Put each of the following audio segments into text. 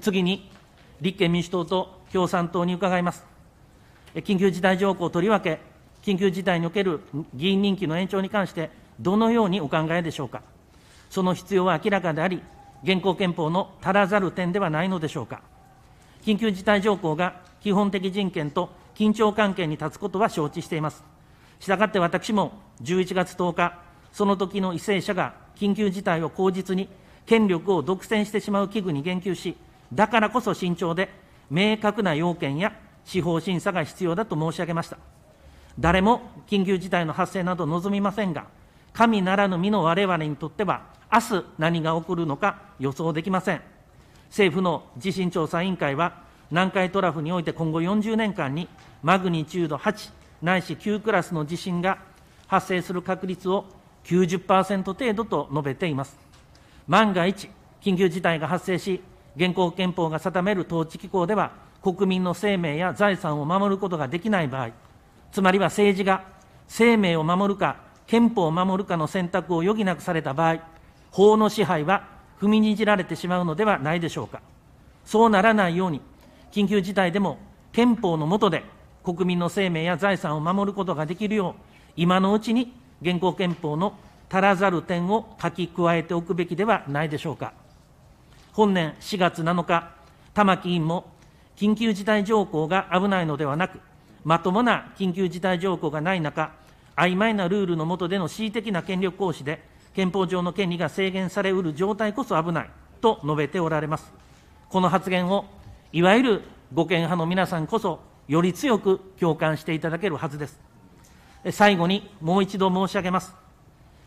次に、立憲民主党と共産党に伺います。緊急事態条項をとりわけ、緊急事態における議員任期の延長に関して、どのようにお考えでしょうか。その必要は明らかであり、現行憲法の足らざる点ではないのでしょうか。緊急事態条項が基本的人権と緊張関係に立つことは承知しています。したがって私も11月10日、その時の為政者が緊急事態を口実に権力を独占してしまう危惧に言及し、だからこそ慎重で、明確な要件や司法審査が必要だと申し上げました。誰も緊急事態の発生など望みませんが、神ならぬ身の我々にとっては、明日何が起こるのか予想できません。政府の地震調査委員会は、南海トラフにおいて今後40年間にマグニチュード8ないし9クラスの地震が発生する確率を90%程度と述べています。万が一、緊急事態が発生し、現行憲法が定める統治機構では、国民の生命や財産を守ることができない場合、つまりは政治が生命を守るか、憲法を守るかの選択を余儀なくされた場合、法の支配は踏みにじられてしまうのではないでしょうか。そうならないように、緊急事態でも憲法の下で国民の生命や財産を守ることができるよう、今のうちに現行憲法の足らざる点を書き加えておくべきではないでしょうか。本年4月7日、玉木委員も、緊急事態条項が危ないのではなく、まともな緊急事態条項がない中、曖昧なルールの下での恣意的な権力行使で、憲法上の権利が制限されうる状態こそ危ないと述べておられます。この発言を、いわゆる護憲派の皆さんこそ、より強く共感していただけるはずです。最後にもう一度申し上げます。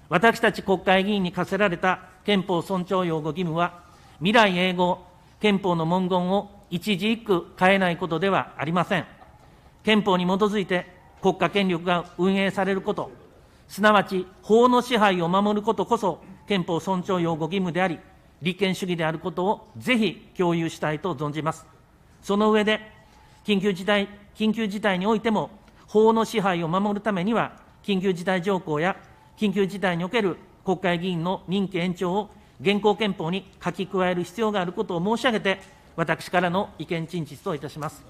私たち国会議員に課せられた憲法尊重擁護義務は、未来永劫、憲法の文言を一字一句変えないことではありません。憲法に基づいて国家権力が運営されること、すなわち法の支配を守ることこそ憲法尊重擁護義務であり、立憲主義であることをぜひ共有したいと存じます。その上で、緊急事態、緊急事態においても、法の支配を守るためには、緊急事態条項や緊急事態における国会議員の任期延長を現行憲法に書き加える必要があることを申し上げて、私からの意見陳述といたします。